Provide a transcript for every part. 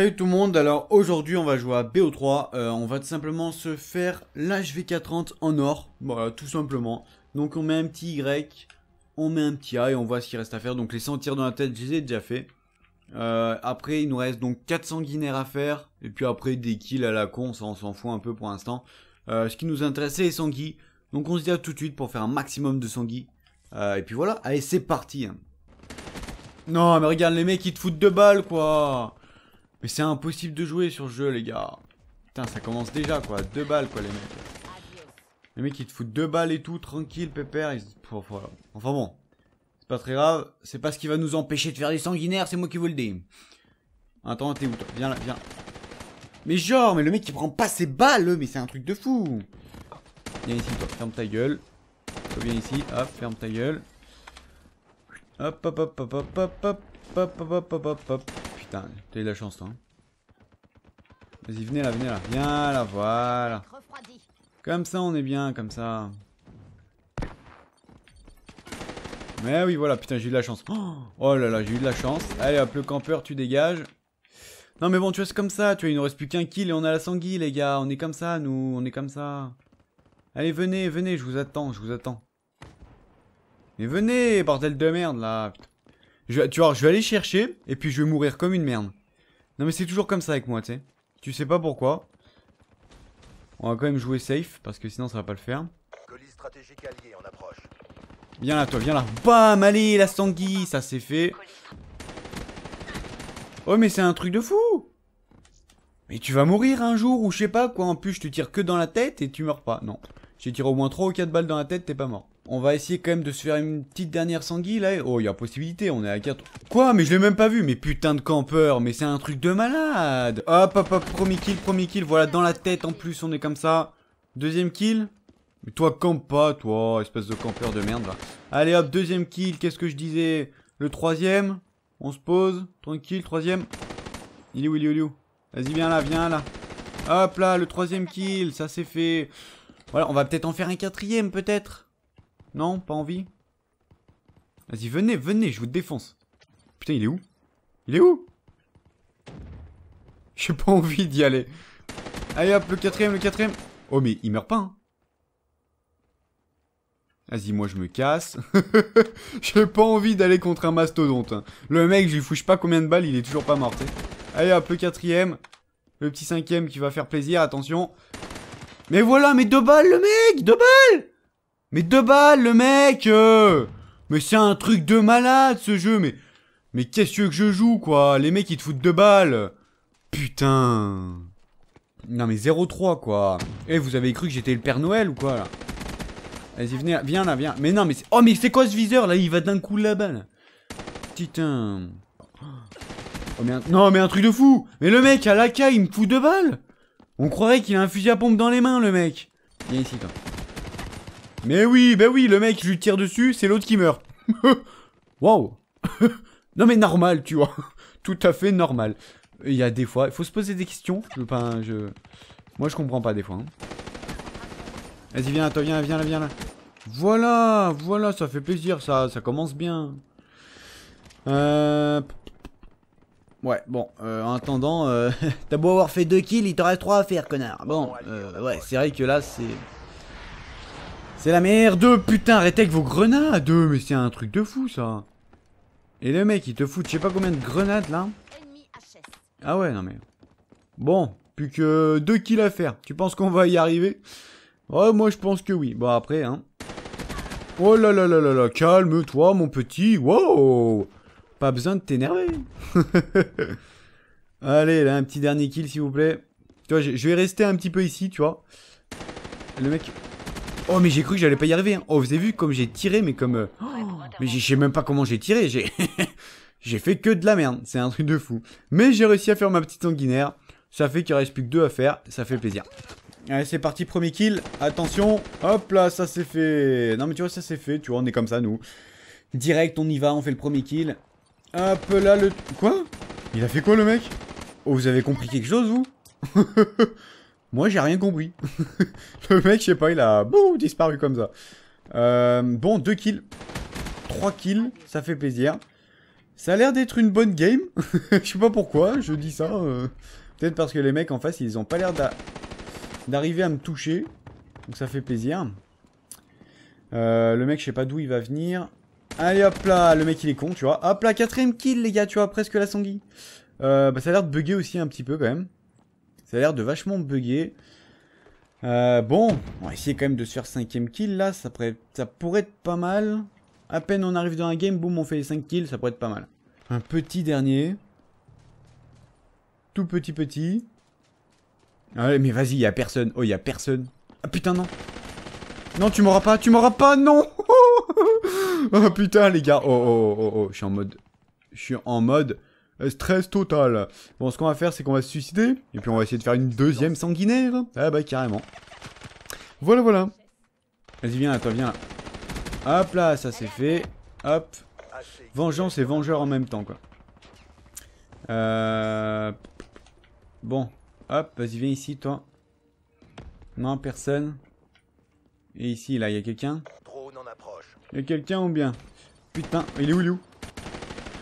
Salut tout le monde, alors aujourd'hui on va jouer à BO3, euh, on va tout simplement se faire l'HVK30 en or, voilà tout simplement. Donc on met un petit Y, on met un petit A et on voit ce qu'il reste à faire, donc les 100 tirs dans la tête je les ai déjà fait. Euh, après il nous reste donc 400 sanguinaires à faire, et puis après des kills à la con, ça on s'en fout un peu pour l'instant. Euh, ce qui nous intéresse c'est les sanguis, donc on se dit à tout de suite pour faire un maximum de sanguis. et puis voilà, allez c'est parti Non mais regarde les mecs ils te foutent de balles quoi mais c'est impossible de jouer sur ce jeu, les gars. Putain, ça commence déjà, quoi. Deux balles, quoi, les mecs. Les mecs, ils te foutent deux balles et tout, tranquille, pépère. Ils... Enfin bon, c'est pas très grave. C'est pas ce qui va nous empêcher de faire des sanguinaires, c'est moi qui vous le dis. Attends, t'es où, toi Viens là, viens. Mais genre, mais le mec, il prend pas ses balles, mais c'est un truc de fou. Viens ici, toi. Ferme ta gueule. Toi, viens ici. Hop, ferme ta gueule. Hop, hop, hop, hop, hop, hop, hop, hop, hop, hop, hop, hop. Putain, t'as eu de la chance toi. Hein. Vas-y, venez là, venez là. Viens là, voilà. Comme ça, on est bien, comme ça. Mais oui, voilà, putain, j'ai eu de la chance. Oh là là, j'ai eu de la chance. Allez, hop, le campeur, tu dégages. Non mais bon, tu vois, comme ça, tu vois, il nous reste plus qu'un kill et on a la sanguille, les gars. On est comme ça, nous, on est comme ça. Allez, venez, venez, je vous attends, je vous attends. Mais venez, bordel de merde, là. Putain tu vois, je vais aller chercher, et puis je vais mourir comme une merde. Non mais c'est toujours comme ça avec moi, tu sais. Tu sais pas pourquoi. On va quand même jouer safe, parce que sinon ça va pas le faire. Viens là, toi, viens là. Bam, allez, la sanguille, ça c'est fait. Oh mais c'est un truc de fou Mais tu vas mourir un jour, ou je sais pas quoi, en plus je te tire que dans la tête et tu meurs pas. Non, j'ai tiré au moins 3 ou 4 balles dans la tête, t'es pas mort. On va essayer quand même de se faire une petite dernière sanguille là. Oh, il y a possibilité, on est à 4. Quoi Mais je l'ai même pas vu, mais putain de campeur, mais c'est un truc de malade. Hop, hop, hop, premier kill, premier kill, voilà, dans la tête en plus, on est comme ça. Deuxième kill. Mais toi, campe pas, toi, espèce de campeur de merde Allez hop, deuxième kill, qu'est-ce que je disais Le troisième, on se pose, tranquille, troisième. Il est où, il est où, il est où Vas-y, viens là, viens là. Hop là, le troisième kill, ça c'est fait. Voilà, on va peut-être en faire un quatrième, peut-être. Non, pas envie. Vas-y, venez, venez, je vous défonce. Putain, il est où Il est où J'ai pas envie d'y aller. Allez hop, le quatrième, le quatrième. Oh, mais il meurt pas, hein. Vas-y, moi je me casse. J'ai pas envie d'aller contre un mastodonte. Hein. Le mec, je lui fouche pas combien de balles, il est toujours pas mort. Allez hop, le quatrième. Le petit cinquième qui va faire plaisir, attention. Mais voilà, mais deux balles le mec Deux balles mais deux balles, le mec euh. Mais c'est un truc de malade, ce jeu, mais... Mais qu'est-ce que je joue, quoi Les mecs, ils te foutent deux balles Putain Non, mais 0-3, quoi Eh, vous avez cru que j'étais le Père Noël, ou quoi, là Vas-y, venez, viens, là, viens Mais non, mais... Oh, mais c'est quoi, ce viseur, là Il va d'un coup la balle Putain oh, mais Non, mais un truc de fou Mais le mec, à la caille, il me fout deux balles On croirait qu'il a un fusil à pompe dans les mains, le mec Viens ici, toi mais oui, bah oui, le mec, je lui tire dessus, c'est l'autre qui meurt. Waouh Non mais normal, tu vois. Tout à fait normal. Il y a des fois, il faut se poser des questions. Moi, je comprends pas des fois. Hein. Vas-y, viens, toi, viens, viens là, viens là. Voilà, voilà, ça fait plaisir, ça, ça commence bien. Euh... Ouais, bon, euh, en attendant, euh, t'as beau avoir fait deux kills, il t'en reste trois à faire, connard. Bon, ouais, euh, c'est vrai que là, c'est... C'est la merde Putain, arrêtez avec vos grenades Mais c'est un truc de fou, ça Et le mec, il te fout je sais pas combien de grenades, là Ah ouais, non mais... Bon, plus que deux kills à faire. Tu penses qu'on va y arriver Ouais, moi je pense que oui. Bon, après, hein... Oh là là là là là, calme-toi, mon petit Wow Pas besoin de t'énerver Allez, là, un petit dernier kill, s'il vous plaît. Tu vois, je vais rester un petit peu ici, tu vois. Le mec... Oh mais j'ai cru que j'allais pas y arriver. Hein. Oh vous avez vu comme j'ai tiré mais comme... Euh, mais je sais même pas comment j'ai tiré. J'ai... j'ai fait que de la merde. C'est un truc de fou. Mais j'ai réussi à faire ma petite sanguinaire. Ça fait qu'il reste plus que deux à faire. Ça fait plaisir. Allez c'est parti premier kill. Attention. Hop là ça c'est fait. Non mais tu vois ça c'est fait. Tu vois on est comme ça nous. Direct on y va. On fait le premier kill. Hop là le... Quoi Il a fait quoi le mec Oh vous avez compris quelque chose vous Moi, j'ai rien compris. le mec, je sais pas, il a disparu comme ça. Euh, bon, 2 kills. 3 kills, ça fait plaisir. Ça a l'air d'être une bonne game. je sais pas pourquoi, je dis ça. Euh, peut-être parce que les mecs en face, ils ont pas l'air d'arriver à me toucher. Donc ça fait plaisir. Euh, le mec, je sais pas d'où il va venir. Allez, hop là, le mec, il est con, tu vois. Hop là, quatrième kill, les gars, tu vois, presque la sanguille. bah, ça a l'air de bugger aussi un petit peu, quand même. Ça a l'air de vachement bugger. Euh, bon, on va essayer quand même de se faire cinquième kill là, ça pourrait, ça pourrait être pas mal. À peine on arrive dans un game, boum, on fait les 5 kills, ça pourrait être pas mal. Un petit dernier. Tout petit petit. Allez, ah mais vas-y, y'a a personne. Oh, y a personne. Ah putain, non. Non, tu m'auras pas, tu m'auras pas, non Oh putain, les gars. Oh, oh, oh, oh, oh, je suis en mode... Je suis en mode... Euh, stress total. Bon, ce qu'on va faire, c'est qu'on va se suicider. Et puis on va essayer de faire une deuxième sanguinaire. Ah bah, carrément. Voilà, voilà. Vas-y, viens, toi, viens. Hop là, ça c'est fait. Hop. Vengeance et vengeur en même temps, quoi. Euh... Bon. Hop, vas-y, viens ici, toi. Non, personne. Et ici, là, il y a quelqu'un. Y'a y quelqu'un ou bien Putain, il est où, il est où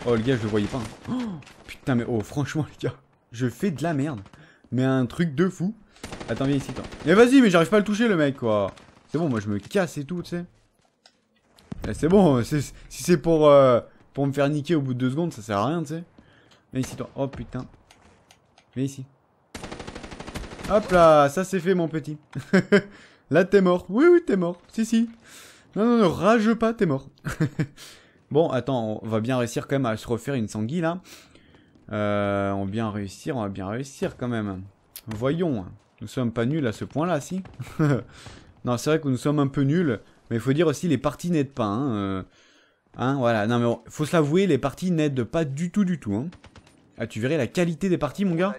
Oh, le gars, je le voyais pas. Hein. Oh, putain, mais oh, franchement, les gars, je fais de la merde. Mais un truc de fou. Attends, viens ici, toi Mais vas-y, mais j'arrive pas à le toucher, le mec, quoi. C'est bon, moi, je me casse et tout, tu sais. Eh, c'est bon, si c'est pour, euh, pour me faire niquer au bout de deux secondes, ça sert à rien, tu sais. Viens ici, toi. Oh, putain. Viens ici. Hop là, ça c'est fait, mon petit. là, t'es mort. Oui, oui, t'es mort. Si, si. Non, non, ne rage pas, t'es mort. Bon, attends, on va bien réussir quand même à se refaire une sanguille, là. Euh, on va bien réussir, on va bien réussir quand même. Voyons, nous sommes pas nuls à ce point-là, si Non, c'est vrai que nous sommes un peu nuls, mais il faut dire aussi les parties n'aident pas. Hein, euh. hein voilà, non mais faut se l'avouer, les parties n'aident pas du tout, du tout. Hein. Ah, tu verrais la qualité des parties, mon gars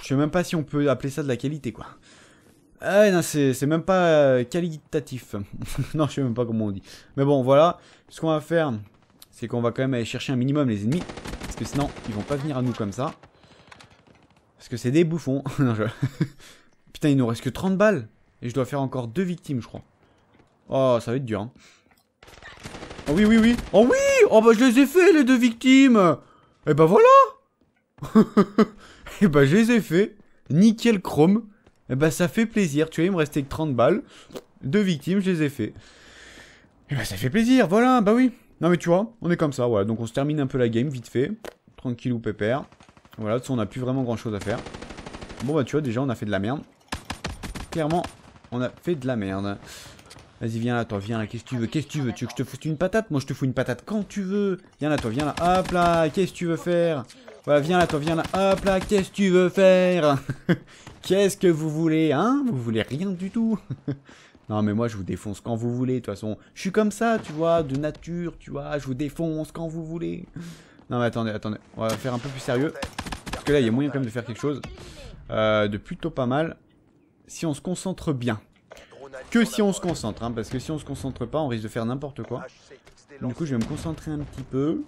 Je sais même pas si on peut appeler ça de la qualité, quoi. Ah non, c'est même pas euh, qualitatif. non, je sais même pas comment on dit. Mais bon, voilà. Ce qu'on va faire, c'est qu'on va quand même aller chercher un minimum les ennemis. Parce que sinon, ils vont pas venir à nous comme ça. Parce que c'est des bouffons. Putain, il nous reste que 30 balles. Et je dois faire encore deux victimes, je crois. Oh, ça va être dur. Hein. Oh oui, oui, oui. Oh oui Oh bah je les ai fait, les deux victimes. Et eh bah voilà. Et eh bah je les ai fait. Nickel chrome. Et eh bah ben, ça fait plaisir, tu vois, il me restait que 30 balles. Deux victimes, je les ai fait. Et eh bah ben, ça fait plaisir, voilà, bah oui. Non mais tu vois, on est comme ça, voilà. Donc on se termine un peu la game, vite fait. Tranquille ou pépère. Voilà, de toute on a plus vraiment grand chose à faire. Bon bah tu vois, déjà on a fait de la merde. Clairement, on a fait de la merde. Vas-y, viens là, toi, viens là, qu'est-ce que tu veux, qu'est-ce que tu veux Tu veux que je te fous une patate Moi, je te fous une patate quand tu veux. Viens là, toi, viens là, hop là, qu'est-ce que tu veux faire viens là, toi, viens là. Hop là, qu'est-ce que tu veux faire Qu'est-ce que vous voulez, hein Vous voulez rien du tout Non, mais moi, je vous défonce quand vous voulez, de toute façon. Je suis comme ça, tu vois, de nature, tu vois. Je vous défonce quand vous voulez. Non, mais attendez, attendez. On va faire un peu plus sérieux. Parce que là, il y a moyen quand même de faire quelque chose euh, de plutôt pas mal. Si on se concentre bien. Que si on se concentre, hein, parce que si on se concentre pas, on risque de faire n'importe quoi. Du coup, je vais me concentrer un petit peu.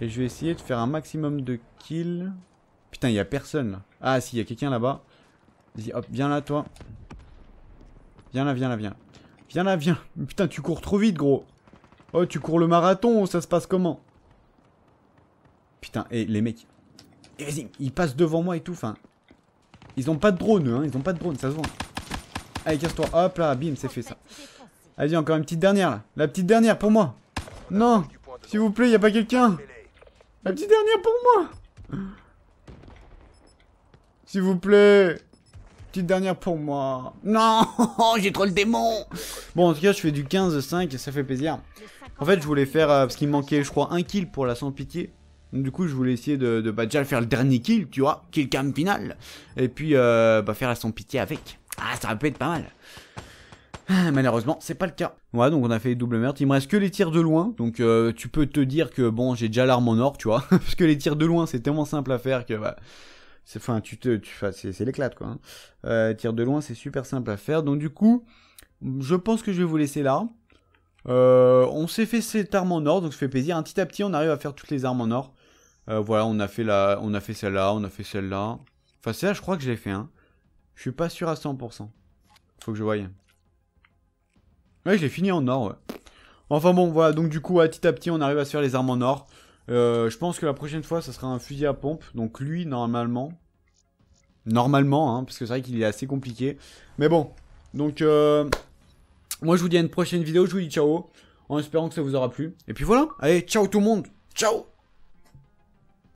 Et je vais essayer de faire un maximum de kills. Putain, il a personne là. Ah si, il y a quelqu'un là-bas. Vas-y, hop, viens là toi. Viens là, viens là, viens. Viens là, viens. Putain, tu cours trop vite, gros. Oh, tu cours le marathon, ça se passe comment Putain, et eh, les mecs. Et eh, vas-y, ils passent devant moi et tout, enfin. Ils ont pas de drone, eux, hein. Ils ont pas de drone, ça se voit. Allez, casse-toi. Hop là, bim, c'est fait ça. Vas-y encore une petite dernière là. La petite dernière pour moi. Non, s'il vous plaît, y a pas quelqu'un. La petite dernière pour moi S'il vous plaît Petite dernière pour moi. Non J'ai trop le démon Bon, en tout cas, je fais du 15-5 ça fait plaisir. En fait, je voulais faire... Euh, parce qu'il manquait, je crois, un kill pour la sans pitié. du coup, je voulais essayer de, bah, déjà faire le dernier kill, tu vois. Kill cam final. Et puis, euh, bah, faire la sans pitié avec. Ah, ça va pu être pas mal. Malheureusement, c'est pas le cas. Ouais, donc on a fait double meurtres. Il me reste que les tirs de loin. Donc euh, tu peux te dire que bon, j'ai déjà l'arme en or, tu vois. Parce que les tirs de loin, c'est tellement simple à faire que bah, C'est, enfin, tu te, tu, c'est, l'éclate quoi. Hein. Euh, tir de loin, c'est super simple à faire. Donc du coup, je pense que je vais vous laisser là. Euh, on s'est fait cette arme en or, donc ça fait plaisir. Un petit à petit, on arrive à faire toutes les armes en or. voilà, on a fait la, on a fait celle-là, on a fait celle-là. Enfin, celle-là, je crois que je l'ai fait. Hein. Je suis pas sûr à 100%. Faut que je voye. Ouais, je l'ai fini en or, ouais. Enfin bon, voilà, donc du coup, à petit à petit, on arrive à se faire les armes en or. Euh, je pense que la prochaine fois, ça sera un fusil à pompe. Donc lui, normalement... Normalement, hein, parce que c'est vrai qu'il est assez compliqué. Mais bon, donc... Euh, moi, je vous dis à une prochaine vidéo, je vous dis ciao. En espérant que ça vous aura plu. Et puis voilà, allez, ciao tout le monde Ciao